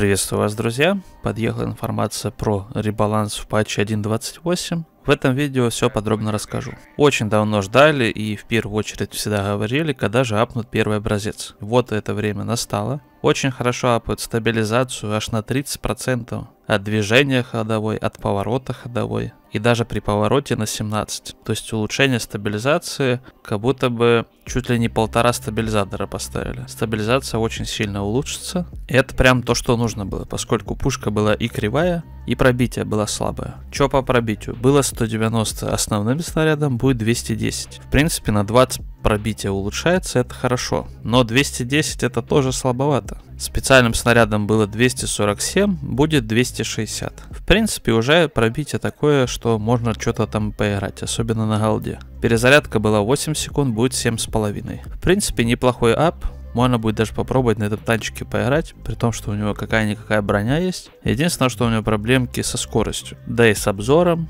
Приветствую вас, друзья! Подъехала информация про ребаланс в патче 1.28. В этом видео все подробно расскажу. Очень давно ждали и в первую очередь всегда говорили, когда же апнут первый образец. Вот это время настало очень хорошо апают стабилизацию аж на 30%, от движения ходовой, от поворота ходовой и даже при повороте на 17. То есть улучшение стабилизации, как будто бы чуть ли не полтора стабилизатора поставили. Стабилизация очень сильно улучшится. И это прям то, что нужно было, поскольку пушка была и кривая, и пробитие было слабое. Чё по пробитию? Было 190 основным снарядом, будет 210. В принципе, на 20 пробитие улучшается, это хорошо. Но 210 это тоже слабовато. Специальным снарядом было 247, будет 260. В принципе, уже пробитие такое, что можно что-то там поиграть, особенно на голде. Перезарядка была 8 секунд, будет 7,5. В принципе, неплохой ап, можно будет даже попробовать на этом танчике поиграть, при том, что у него какая-никакая броня есть. Единственное, что у него проблемки со скоростью, да и с обзором,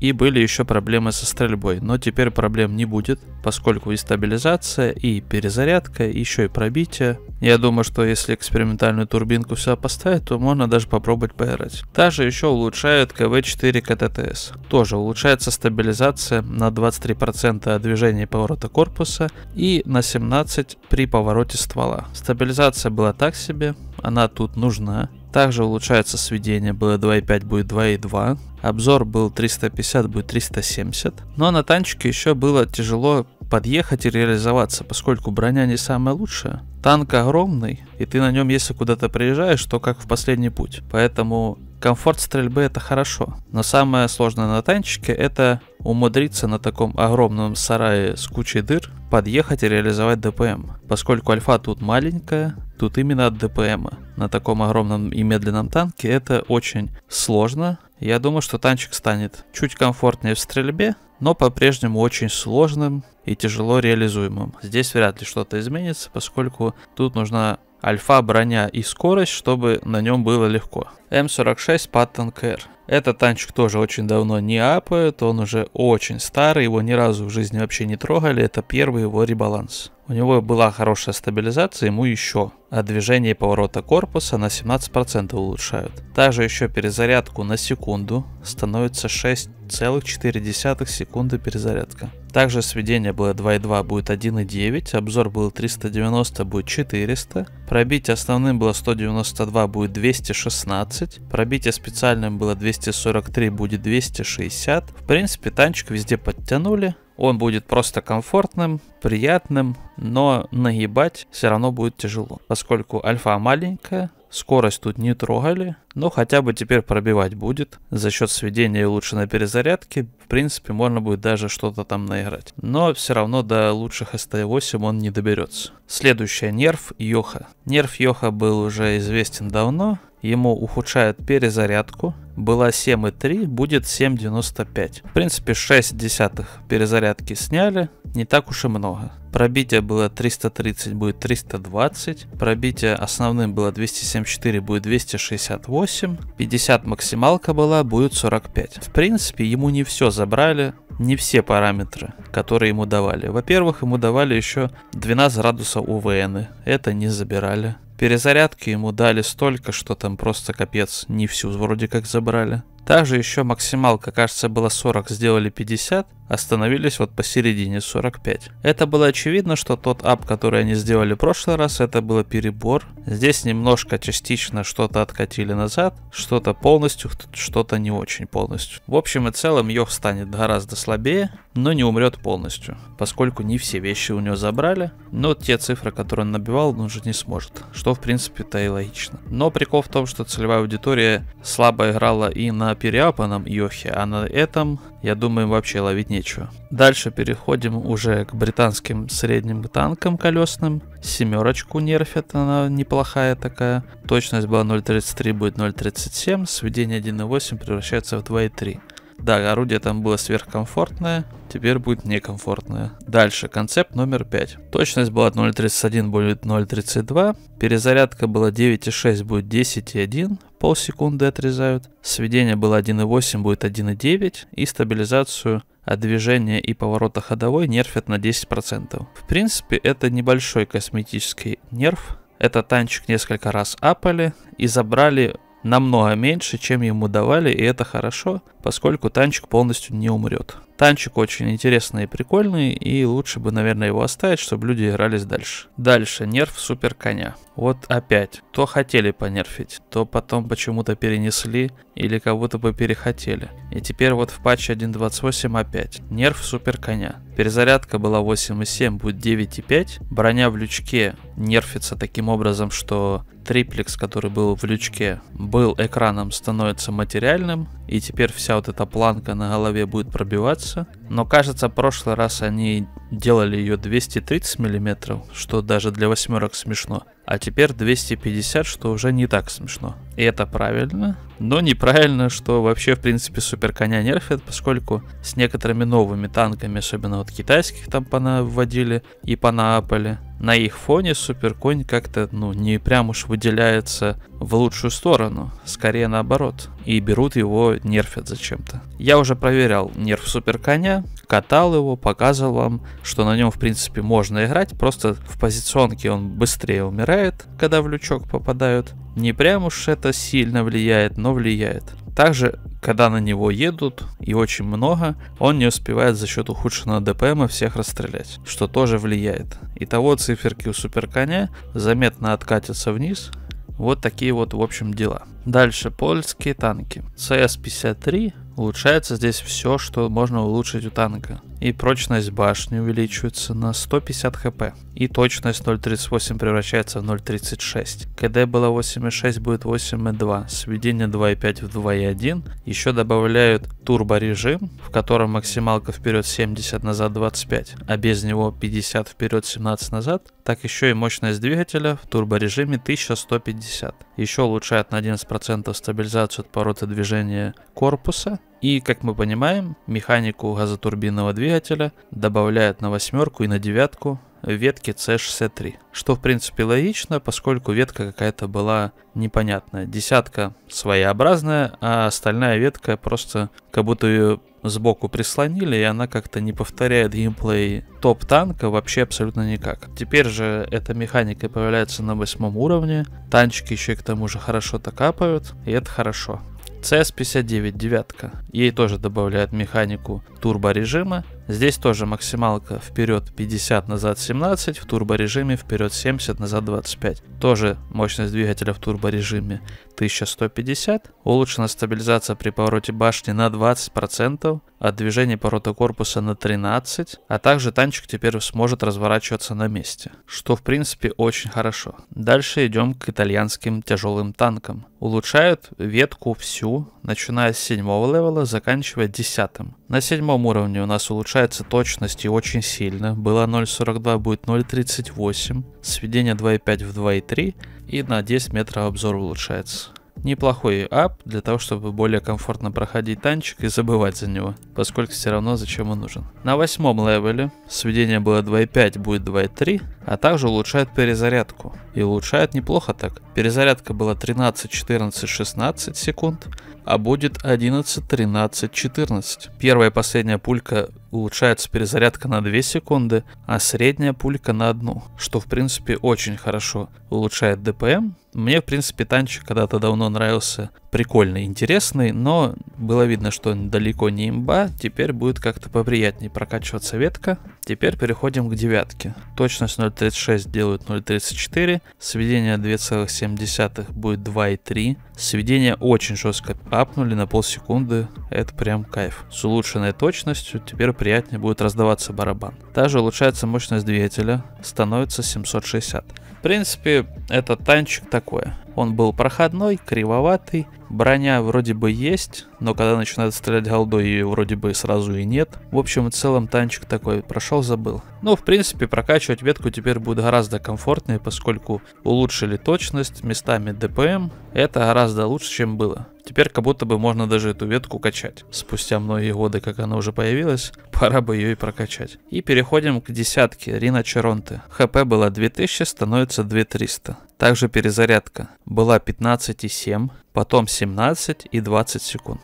и были еще проблемы со стрельбой, но теперь проблем не будет, поскольку и стабилизация, и перезарядка, и еще и пробитие. Я думаю, что если экспериментальную турбинку все поставить, то можно даже попробовать поиграть. Также еще улучшают КВ-4 КТТС. Тоже улучшается стабилизация на 23% движения поворота корпуса и на 17% при повороте ствола. Стабилизация была так себе, она тут нужна, также улучшается сведение, было 2.5 будет 2.2. Обзор был 350, будет 370. Но ну, а на танчике еще было тяжело подъехать и реализоваться, поскольку броня не самая лучшая. Танк огромный, и ты на нем, если куда-то приезжаешь, то как в последний путь. Поэтому Комфорт стрельбы это хорошо, но самое сложное на танчике это умудриться на таком огромном сарае с кучей дыр подъехать и реализовать ДПМ, поскольку альфа тут маленькая, тут именно от ДПМ. На таком огромном и медленном танке это очень сложно. Я думаю, что танчик станет чуть комфортнее в стрельбе, но по-прежнему очень сложным и тяжело реализуемым. Здесь вряд ли что-то изменится, поскольку тут нужна альфа, броня и скорость, чтобы на нем было легко. М46 Паттон Care. Этот танчик тоже очень давно не апает, он уже очень старый, его ни разу в жизни вообще не трогали, это первый его ребаланс. У него была хорошая стабилизация, ему еще. от а движения и поворота корпуса на 17% улучшают. Также еще перезарядку на секунду становится 6,4 секунды перезарядка. Также сведение было 2.2 будет 1.9, обзор был 390 будет 400, пробитие основным было 192 будет 216, пробитие специальным было 243 будет 260. В принципе танчик везде подтянули, он будет просто комфортным, приятным, но наебать все равно будет тяжело, поскольку альфа маленькая, Скорость тут не трогали, но хотя бы теперь пробивать будет. За счет сведения и улучшенной перезарядки, в принципе, можно будет даже что-то там наиграть. Но все равно до лучших ST8 он не доберется. Следующая нерв Йоха. Нерв Йоха был уже известен давно, ему ухудшают перезарядку. Была 7,3, будет 7,95. В принципе, 6 десятых перезарядки сняли не так уж и много. Пробитие было 330, будет 320. Пробитие основным было 274, будет 268. 50 максималка была, будет 45. В принципе, ему не все забрали, не все параметры, которые ему давали. Во-первых, ему давали еще 12 градусов УВН, это не забирали. Перезарядки ему дали столько, что там просто капец, не всю вроде как забрали. Также еще максималка, кажется, было 40, сделали 50, остановились вот посередине 45. Это было очевидно, что тот ап, который они сделали в прошлый раз, это было перебор. Здесь немножко частично что-то откатили назад, что-то полностью, что-то не очень полностью. В общем и целом Йох станет гораздо слабее, но не умрет полностью, поскольку не все вещи у него забрали, но те цифры, которые он набивал, он уже не сможет, что в принципе-то и логично. Но прикол в том, что целевая аудитория слабо играла и на на переапанном Йохе, а на этом, я думаю, вообще ловить нечего. Дальше переходим уже к британским средним танкам колесным. Семерочку нерфит, она неплохая такая. Точность была 0.33, будет 0.37. Сведение 1.8 превращается в 2.3. Да, орудие там было сверхкомфортное, теперь будет некомфортное. Дальше, концепт номер 5. Точность была 0.31 будет 0.32, перезарядка была 9.6 будет 10.1, полсекунды отрезают, сведение было 1.8 будет 1.9 и стабилизацию от движения и поворота ходовой нерфят на 10%. В принципе, это небольшой косметический нерф. этот танчик несколько раз апали и забрали намного меньше, чем ему давали, и это хорошо, поскольку танчик полностью не умрет. Танчик очень интересный и прикольный, и лучше бы, наверное, его оставить, чтобы люди игрались дальше. Дальше, нерв супер коня. Вот опять, то хотели понерфить, то потом почему-то перенесли или как будто бы перехотели. И теперь вот в патче 1.28 опять, нерв супер коня. Перезарядка была 8.7, будет 9.5. Броня в лючке нерфится таким образом, что триплекс, который был в лючке, был экраном, становится материальным. И теперь вся вот эта планка на голове будет пробиваться вопроса, но кажется, в прошлый раз они делали ее 230 мм, что даже для восьмерок смешно, а теперь 250, что уже не так смешно. И это правильно, но неправильно, что вообще в принципе супер коня нерфят, поскольку с некоторыми новыми танками, особенно вот китайских там понаводили и понаапали, на их фоне Суперконь как-то, ну, не прям уж выделяется в лучшую сторону, скорее наоборот. И берут его, нерфят зачем-то. Я уже проверял нерф Суперконя, катал его, показывал вам, что на нем, в принципе, можно играть, просто в позиционке он быстрее умирает, когда в лючок попадают. Не прям уж это сильно влияет, но влияет. Также когда на него едут, и очень много, он не успевает за счет ухудшенного ДПМа всех расстрелять, что тоже влияет. Итого циферки у суперконя заметно откатятся вниз, вот такие вот, в общем, дела. Дальше польские танки. CS-53. Улучшается здесь все, что можно улучшить у танка и прочность башни увеличивается на 150 хп, и точность 0.38 превращается в 0.36. КД было 8.6, будет 8.2, сведение 2.5 в 2.1. Еще добавляют турбо режим, в котором максималка вперед 70, назад 25, а без него 50 вперед 17 назад, так еще и мощность двигателя в турбо режиме 1150. Еще улучшает на 11% стабилизацию от поворота движения корпуса и, как мы понимаем, механику газотурбинного двигателя добавляют на восьмерку и на девятку ветки C63. Что, в принципе, логично, поскольку ветка какая-то была непонятная. Десятка своеобразная, а остальная ветка просто как будто ее сбоку прислонили, и она как-то не повторяет геймплей топ-танка вообще абсолютно никак. Теперь же эта механика появляется на восьмом уровне, танчики еще и к тому же хорошо-то капают, и это хорошо. CS59 девятка. Ей тоже добавляют механику турбо режима. Здесь тоже максималка вперед 50, назад 17, в турборежиме вперед 70, назад 25. Тоже мощность двигателя в турборежиме 1150. Улучшена стабилизация при повороте башни на 20%, от движения поворота корпуса на 13, а также танчик теперь сможет разворачиваться на месте, что в принципе очень хорошо. Дальше идем к итальянским тяжелым танкам. Улучшают ветку всю, начиная с 7 левела, заканчивая 10. На седьмом уровне у нас улучшается точность и очень сильно. Была 0.42, будет 0.38. Сведение 2.5 в 2.3 и на 10 метров обзор улучшается. Неплохой ап для того, чтобы более комфортно проходить танчик и забывать за него, поскольку все равно зачем он нужен. На восьмом левеле сведение было 2.5, будет 2.3, а также улучшает перезарядку и улучшает неплохо так. Перезарядка была 13, 14, 16 секунд, а будет 11, 13, 14. Первая и последняя пулька улучшается перезарядка на 2 секунды, а средняя пулька на 1, что в принципе очень хорошо улучшает ДПМ, мне, в принципе, танчик когда-то давно нравился. Прикольный, интересный, но было видно, что он далеко не имба. Теперь будет как-то поприятнее прокачиваться ветка. Теперь переходим к девятке. Точность 0.36 делают 0.34. Сведение 2,7 будет 2.3. Сведение очень жестко апнули на полсекунды. Это прям кайф. С улучшенной точностью теперь приятнее будет раздаваться барабан. Также улучшается мощность двигателя. Становится 760. В принципе, этот танчик такое. Он был проходной, кривоватый, броня вроде бы есть, но когда начинает стрелять голдой, ее вроде бы сразу и нет. В общем и целом танчик такой прошел, забыл. Но ну, в принципе прокачивать ветку теперь будет гораздо комфортнее, поскольку улучшили точность, местами ДПМ. Это гораздо лучше, чем было. Теперь как будто бы можно даже эту ветку качать. Спустя многие годы, как она уже появилась, пора бы ее и прокачать. И переходим к десятке Рина Черонты. ХП было 2000, становится 2300. Также перезарядка была 15,7, потом 17 и 20 секунд.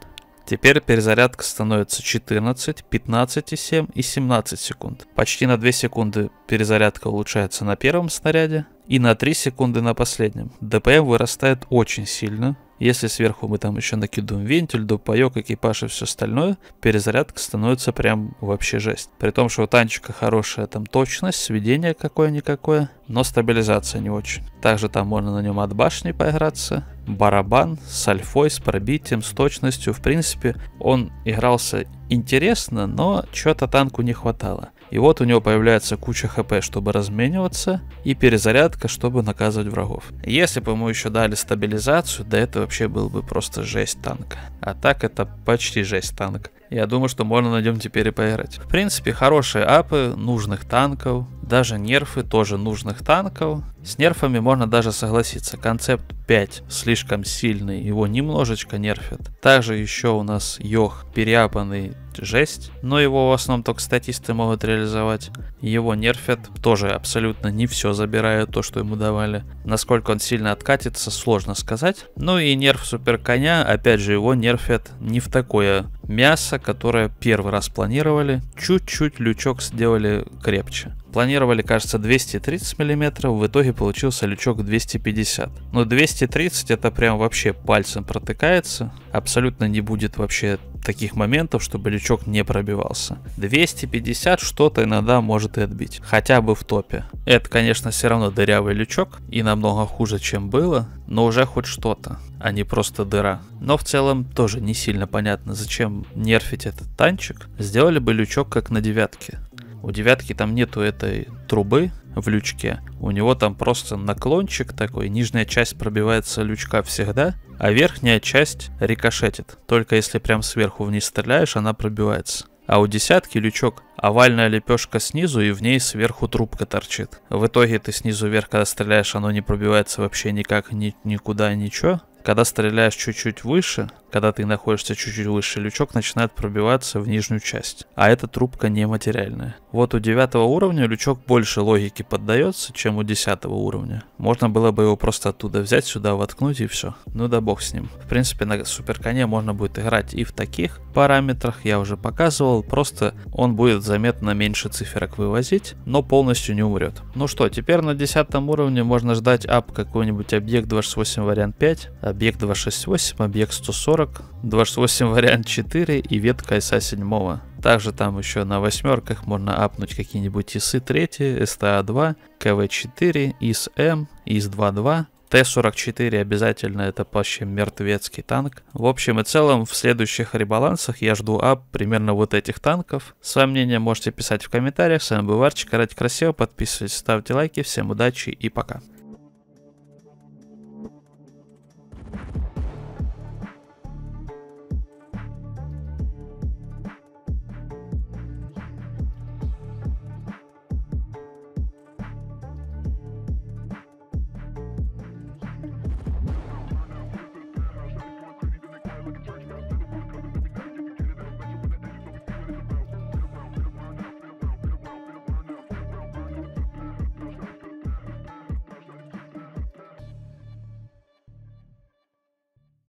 Теперь перезарядка становится 14, 15,7 и 17 секунд. Почти на 2 секунды перезарядка улучшается на первом снаряде и на 3 секунды на последнем. ДПМ вырастает очень сильно, если сверху мы там еще накидываем вентиль, дупаек, экипаж и все остальное, перезарядка становится прям вообще жесть. При том, что у танчика хорошая там точность, сведение какое-никакое, но стабилизация не очень. Также там можно на нем от башни поиграться, барабан с альфой, с пробитием, с точностью. В принципе, он игрался интересно, но чего-то танку не хватало. И вот у него появляется куча хп, чтобы размениваться, и перезарядка, чтобы наказывать врагов. Если бы ему еще дали стабилизацию, да это вообще был бы просто жесть танк. А так это почти жесть танк. Я думаю, что можно на нем теперь и поиграть. В принципе, хорошие апы нужных танков, даже нерфы тоже нужных танков. С нерфами можно даже согласиться. Концепт 5 слишком сильный, его немножечко нерфит. Также еще у нас Йох переапанный жесть, но его в основном только статисты могут реализовать. Его нерфят, тоже абсолютно не все забирают то, что ему давали. Насколько он сильно откатится, сложно сказать. Ну и нерф супер коня, опять же, его нерфят не в такое мясо, которое первый раз планировали, чуть-чуть лючок сделали крепче планировали, кажется, 230 мм, в итоге получился лючок 250. Но 230 это прям вообще пальцем протыкается, абсолютно не будет вообще таких моментов, чтобы лючок не пробивался. 250 что-то иногда может и отбить, хотя бы в топе. Это, конечно, все равно дырявый лючок и намного хуже, чем было, но уже хоть что-то, а не просто дыра. Но в целом тоже не сильно понятно, зачем нерфить этот танчик. Сделали бы лючок как на девятке. У девятки там нету этой трубы в лючке. У него там просто наклончик такой, нижняя часть пробивается лючка всегда, а верхняя часть рикошетит. Только если прям сверху вниз стреляешь, она пробивается. А у десятки лючок овальная лепешка снизу и в ней сверху трубка торчит. В итоге ты снизу вверх, когда стреляешь, оно не пробивается вообще никак, ни, никуда, ничего. Когда стреляешь чуть-чуть выше, когда ты находишься чуть-чуть выше, лючок начинает пробиваться в нижнюю часть. А эта трубка нематериальная. Вот у 9 уровня лючок больше логики поддается, чем у 10 уровня. Можно было бы его просто оттуда взять, сюда воткнуть и все. Ну да бог с ним. В принципе, на суперконе можно будет играть и в таких параметрах, я уже показывал, просто он будет заметно меньше циферок вывозить, но полностью не умрет. Ну что, теперь на 10 уровне можно ждать ап какой-нибудь объект 28 вариант 5, объект 268, объект 140, 28 вариант 4 и ветка ISA 7. Также там еще на восьмерках можно апнуть какие-нибудь ИСы 3, СТА-2, КВ-4, ИС-М, ИС-2-2, Т-44 обязательно, это вообще мертвецкий танк. В общем и целом, в следующих ребалансах я жду ап примерно вот этих танков. Свои мнения можете писать в комментариях. С вами был Варчик, радик красиво, подписывайтесь, ставьте лайки, всем удачи и пока.